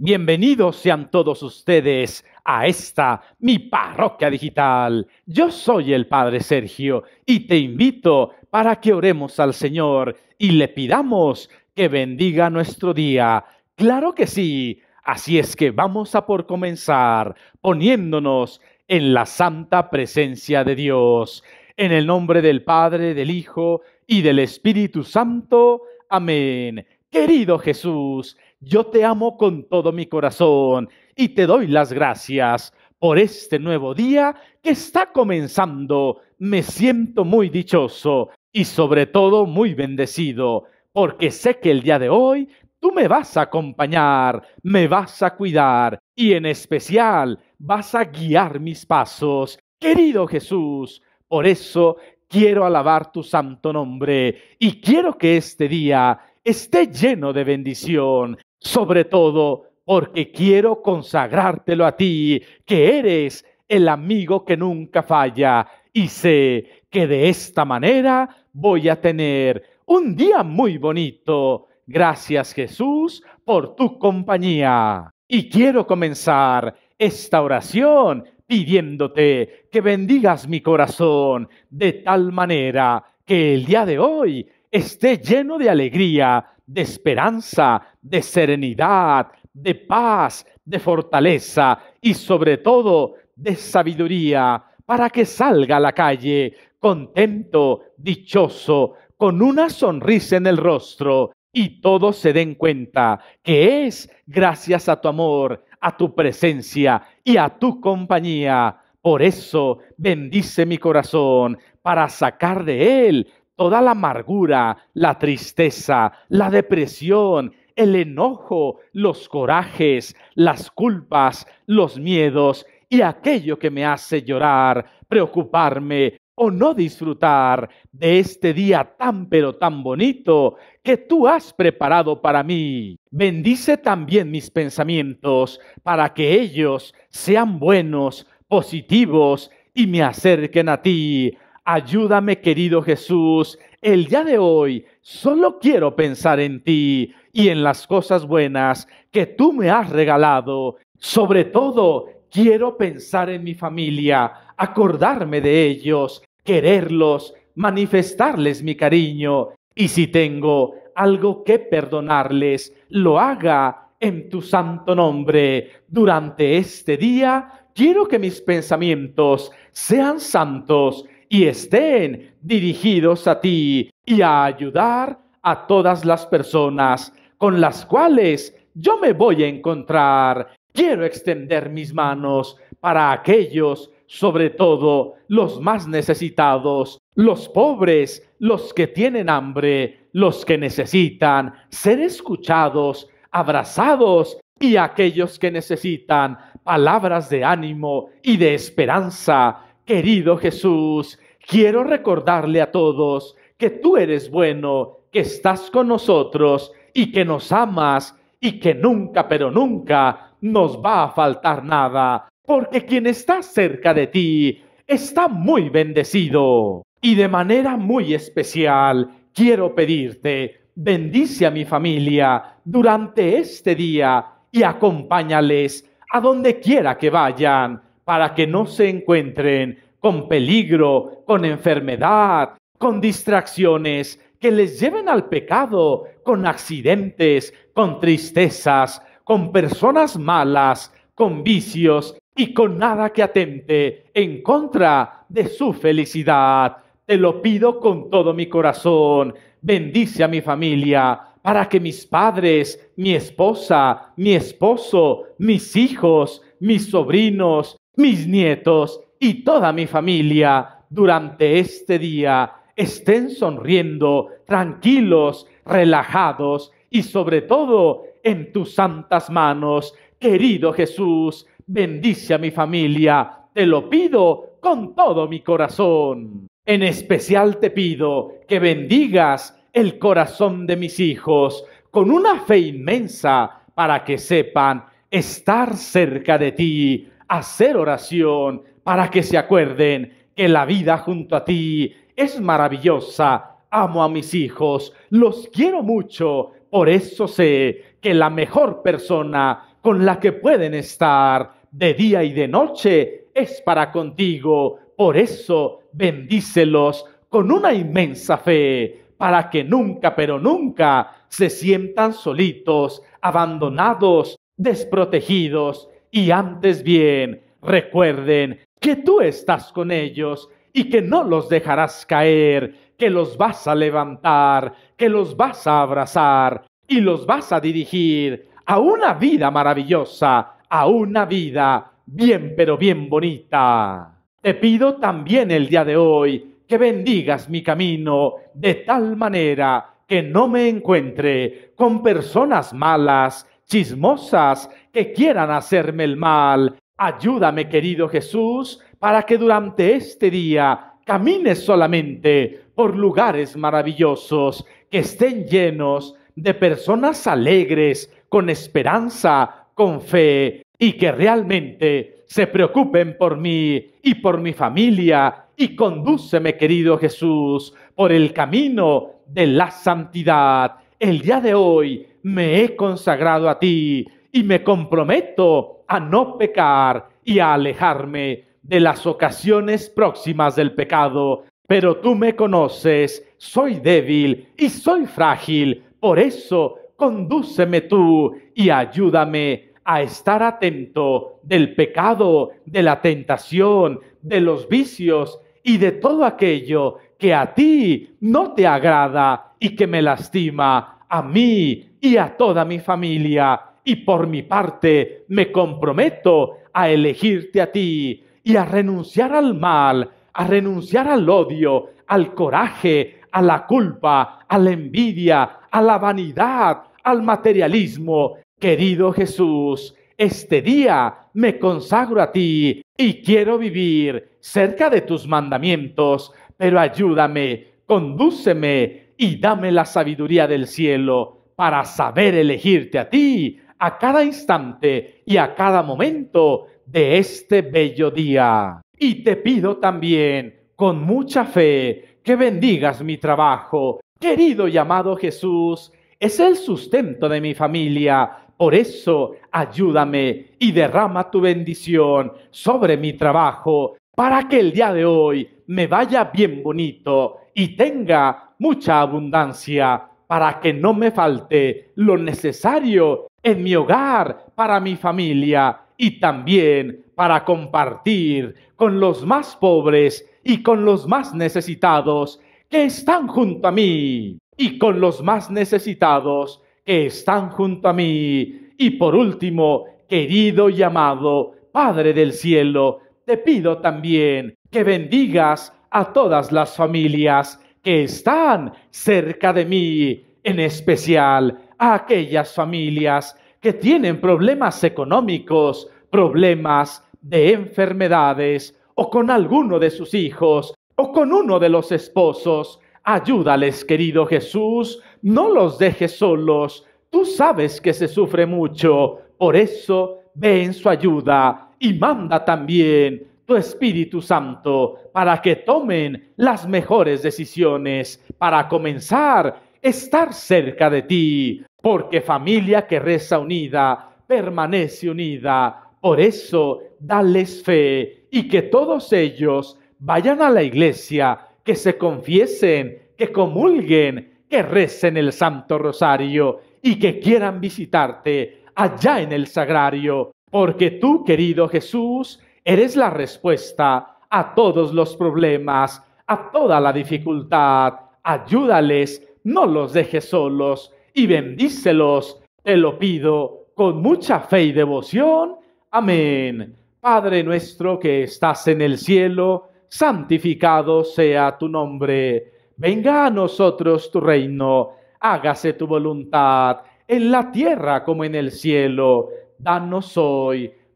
Bienvenidos sean todos ustedes a esta mi parroquia digital. Yo soy el Padre Sergio y te invito para que oremos al Señor y le pidamos que bendiga nuestro día. Claro que sí. Así es que vamos a por comenzar poniéndonos en la santa presencia de Dios. En el nombre del Padre, del Hijo y del Espíritu Santo. Amén. Querido Jesús, yo te amo con todo mi corazón y te doy las gracias por este nuevo día que está comenzando. Me siento muy dichoso y sobre todo muy bendecido, porque sé que el día de hoy tú me vas a acompañar, me vas a cuidar y en especial vas a guiar mis pasos. Querido Jesús, por eso quiero alabar tu santo nombre y quiero que este día esté lleno de bendición, sobre todo porque quiero consagrártelo a ti, que eres el amigo que nunca falla, y sé que de esta manera voy a tener un día muy bonito. Gracias Jesús por tu compañía. Y quiero comenzar esta oración pidiéndote que bendigas mi corazón de tal manera que el día de hoy esté lleno de alegría, de esperanza, de serenidad, de paz, de fortaleza y sobre todo de sabiduría, para que salga a la calle contento, dichoso, con una sonrisa en el rostro y todos se den cuenta que es gracias a tu amor, a tu presencia y a tu compañía. Por eso bendice mi corazón para sacar de él toda la amargura, la tristeza, la depresión, el enojo, los corajes, las culpas, los miedos y aquello que me hace llorar, preocuparme o no disfrutar de este día tan pero tan bonito que tú has preparado para mí. Bendice también mis pensamientos para que ellos sean buenos, positivos y me acerquen a ti Ayúdame querido Jesús, el día de hoy solo quiero pensar en ti y en las cosas buenas que tú me has regalado. Sobre todo, quiero pensar en mi familia, acordarme de ellos, quererlos, manifestarles mi cariño. Y si tengo algo que perdonarles, lo haga en tu santo nombre. Durante este día, quiero que mis pensamientos sean santos y estén dirigidos a ti y a ayudar a todas las personas con las cuales yo me voy a encontrar. Quiero extender mis manos para aquellos, sobre todo los más necesitados, los pobres, los que tienen hambre, los que necesitan ser escuchados, abrazados y aquellos que necesitan palabras de ánimo y de esperanza Querido Jesús, quiero recordarle a todos que tú eres bueno, que estás con nosotros y que nos amas y que nunca, pero nunca nos va a faltar nada, porque quien está cerca de ti está muy bendecido. Y de manera muy especial quiero pedirte, bendice a mi familia durante este día y acompáñales a donde quiera que vayan para que no se encuentren con peligro, con enfermedad, con distracciones que les lleven al pecado, con accidentes, con tristezas, con personas malas, con vicios y con nada que atente en contra de su felicidad. Te lo pido con todo mi corazón. Bendice a mi familia para que mis padres, mi esposa, mi esposo, mis hijos, mis sobrinos, mis nietos y toda mi familia durante este día estén sonriendo, tranquilos, relajados y sobre todo en tus santas manos. Querido Jesús, bendice a mi familia, te lo pido con todo mi corazón. En especial te pido que bendigas el corazón de mis hijos con una fe inmensa para que sepan estar cerca de ti hacer oración para que se acuerden que la vida junto a ti es maravillosa. Amo a mis hijos, los quiero mucho, por eso sé que la mejor persona con la que pueden estar de día y de noche es para contigo. Por eso bendícelos con una inmensa fe, para que nunca, pero nunca se sientan solitos, abandonados, desprotegidos y antes bien recuerden que tú estás con ellos y que no los dejarás caer, que los vas a levantar, que los vas a abrazar y los vas a dirigir a una vida maravillosa, a una vida bien pero bien bonita. Te pido también el día de hoy que bendigas mi camino de tal manera que no me encuentre con personas malas chismosas que quieran hacerme el mal. Ayúdame, querido Jesús, para que durante este día camines solamente por lugares maravillosos que estén llenos de personas alegres, con esperanza, con fe, y que realmente se preocupen por mí y por mi familia, y condúceme, querido Jesús, por el camino de la santidad. El día de hoy me he consagrado a ti y me comprometo a no pecar y a alejarme de las ocasiones próximas del pecado. Pero tú me conoces, soy débil y soy frágil, por eso condúceme tú y ayúdame a estar atento del pecado, de la tentación, de los vicios y de todo aquello que a ti no te agrada y que me lastima. A mí y a toda mi familia. Y por mi parte me comprometo a elegirte a ti y a renunciar al mal, a renunciar al odio, al coraje, a la culpa, a la envidia, a la vanidad, al materialismo. Querido Jesús, este día me consagro a ti y quiero vivir cerca de tus mandamientos, pero ayúdame, condúceme y dame la sabiduría del cielo para saber elegirte a ti a cada instante y a cada momento de este bello día. Y te pido también con mucha fe que bendigas mi trabajo. Querido y amado Jesús, es el sustento de mi familia. Por eso, ayúdame y derrama tu bendición sobre mi trabajo para que el día de hoy me vaya bien bonito y tenga mucha abundancia para que no me falte lo necesario en mi hogar, para mi familia y también para compartir con los más pobres y con los más necesitados que están junto a mí y con los más necesitados que están junto a mí. Y por último, querido y amado Padre del Cielo, te pido también que bendigas a todas las familias están cerca de mí, en especial a aquellas familias que tienen problemas económicos, problemas de enfermedades o con alguno de sus hijos o con uno de los esposos. Ayúdales, querido Jesús, no los dejes solos. Tú sabes que se sufre mucho, por eso ve en su ayuda y manda también tu Espíritu Santo para que tomen las mejores decisiones, para comenzar estar cerca de ti, porque familia que reza unida permanece unida. Por eso, dales fe y que todos ellos vayan a la iglesia, que se confiesen, que comulguen, que recen el Santo Rosario y que quieran visitarte allá en el sagrario, porque tú, querido Jesús, Eres la respuesta a todos los problemas, a toda la dificultad. Ayúdales, no los dejes solos y bendícelos. Te lo pido con mucha fe y devoción. Amén. Padre nuestro que estás en el cielo, santificado sea tu nombre. Venga a nosotros tu reino, hágase tu voluntad, en la tierra como en el cielo. Danos hoy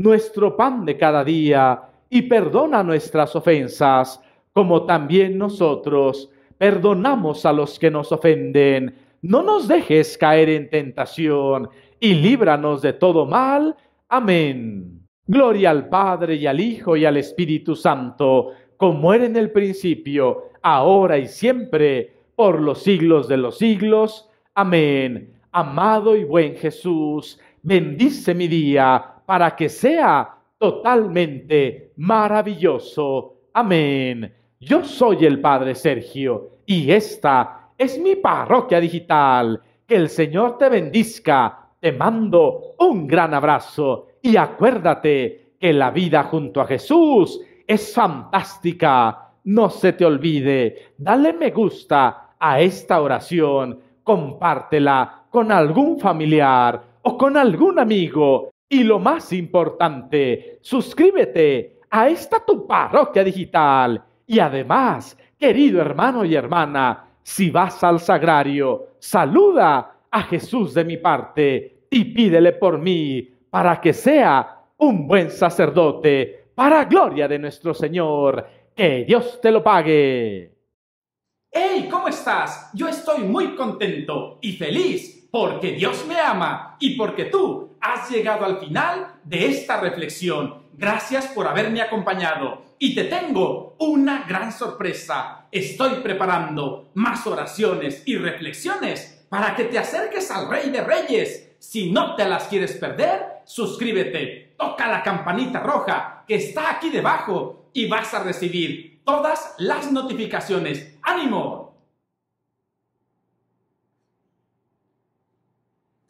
nuestro pan de cada día y perdona nuestras ofensas, como también nosotros perdonamos a los que nos ofenden. No nos dejes caer en tentación y líbranos de todo mal. Amén. Gloria al Padre y al Hijo y al Espíritu Santo, como era en el principio, ahora y siempre, por los siglos de los siglos. Amén. Amado y buen Jesús, bendice mi día para que sea totalmente maravilloso. Amén. Yo soy el Padre Sergio y esta es mi parroquia digital. Que el Señor te bendiga. Te mando un gran abrazo y acuérdate que la vida junto a Jesús es fantástica. No se te olvide, dale me gusta a esta oración, compártela con algún familiar o con algún amigo y lo más importante, suscríbete a esta tu parroquia digital. Y además, querido hermano y hermana, si vas al sagrario, saluda a Jesús de mi parte y pídele por mí para que sea un buen sacerdote para gloria de nuestro Señor. Que Dios te lo pague. ¡Hey! ¿Cómo estás? Yo estoy muy contento y feliz porque Dios me ama y porque tú has llegado al final de esta reflexión. Gracias por haberme acompañado y te tengo una gran sorpresa. Estoy preparando más oraciones y reflexiones para que te acerques al Rey de Reyes. Si no te las quieres perder, suscríbete, toca la campanita roja que está aquí debajo y vas a recibir todas las notificaciones. ¡Ánimo!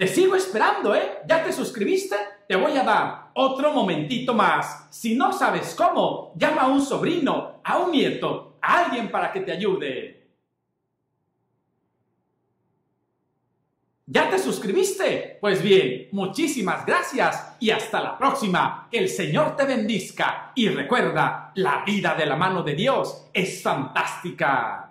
Te sigo esperando, ¿eh? ¿Ya te suscribiste? Te voy a dar otro momentito más. Si no sabes cómo, llama a un sobrino, a un nieto, a alguien para que te ayude. ¿Ya te suscribiste? Pues bien, muchísimas gracias y hasta la próxima. Que el Señor te bendizca y recuerda, la vida de la mano de Dios es fantástica.